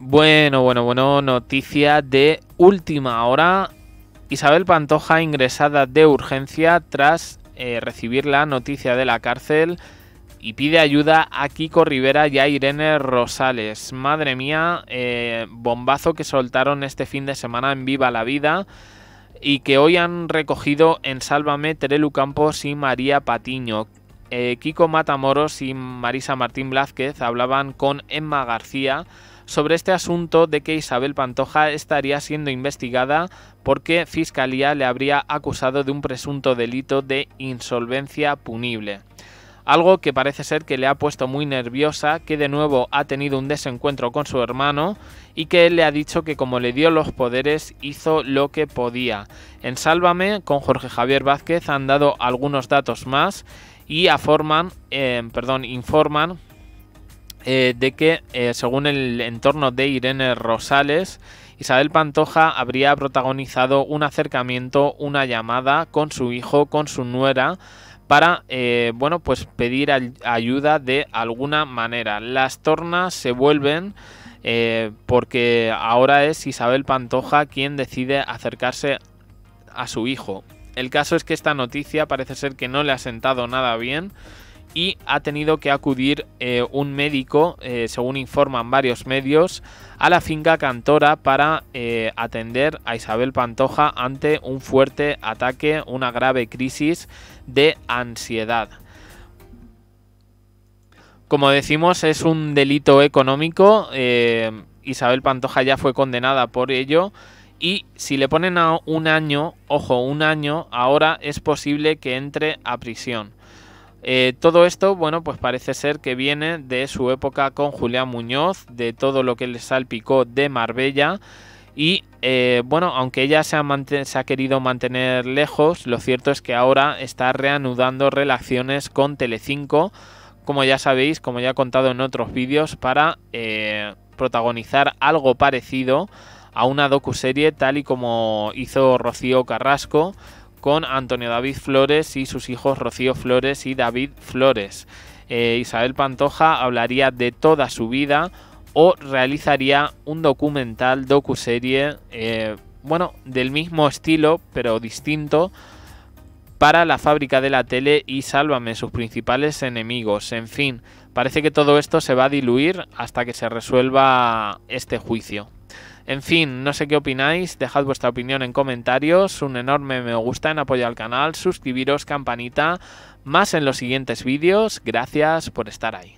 Bueno, bueno, bueno, noticia de última hora. Isabel Pantoja ingresada de urgencia tras eh, recibir la noticia de la cárcel y pide ayuda a Kiko Rivera y a Irene Rosales. Madre mía, eh, bombazo que soltaron este fin de semana en Viva la Vida y que hoy han recogido en Sálvame Terelu Campos y María Patiño. Eh, Kiko Matamoros y Marisa Martín Blázquez hablaban con Emma García sobre este asunto de que Isabel Pantoja estaría siendo investigada porque Fiscalía le habría acusado de un presunto delito de insolvencia punible. Algo que parece ser que le ha puesto muy nerviosa, que de nuevo ha tenido un desencuentro con su hermano y que él le ha dicho que como le dio los poderes hizo lo que podía. En Sálvame, con Jorge Javier Vázquez han dado algunos datos más y eh, informan eh, de que, eh, según el entorno de Irene Rosales, Isabel Pantoja habría protagonizado un acercamiento, una llamada con su hijo, con su nuera, para bueno, pues pedir ayuda de alguna manera. Las tornas se vuelven porque ahora es Isabel Pantoja quien decide acercarse a su hijo. El caso es que esta noticia parece ser que no le ha sentado nada bien y ha tenido que acudir eh, un médico, eh, según informan varios medios, a la finca Cantora para eh, atender a Isabel Pantoja ante un fuerte ataque, una grave crisis de ansiedad. Como decimos, es un delito económico. Isabel Pantoja ya fue condenada por ello y si le ponen a un año, ojo, un año, ahora es posible que entre a prisión. Eh, todo esto, bueno, pues parece ser que viene de su época con Julián Muñoz, de todo lo que le salpicó de Marbella. Y eh, bueno, aunque ella se ha, querido mantener lejos, lo cierto es que ahora está reanudando relaciones con Telecinco, como ya sabéis, como ya he contado en otros vídeos, para eh, protagonizar algo parecido a una docuserie tal y como hizo Rocío Carrasco con Antonio David Flores y sus hijos Rocío Flores y David Flores. Eh, Isabel Pantoja hablaría de toda su vida o realizaría un documental, docuserie, eh, bueno, del mismo estilo pero distinto para la fábrica de la tele y Sálvame, sus principales enemigos. En fin, parece que todo esto se va a diluir hasta que se resuelva este juicio. En fin, no sé qué opináis, dejad vuestra opinión en comentarios, un enorme me gusta en apoyo al canal, suscribiros, campanita, más en los siguientes vídeos, gracias por estar ahí.